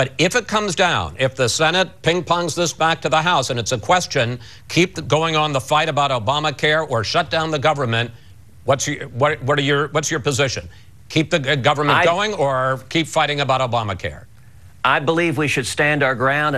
But if it comes down, if the Senate ping pongs this back to the House and it's a question, keep going on the fight about Obamacare or shut down the government, what's your, what, what are your, what's your position? Keep the government I, going or keep fighting about Obamacare? I believe we should stand our ground.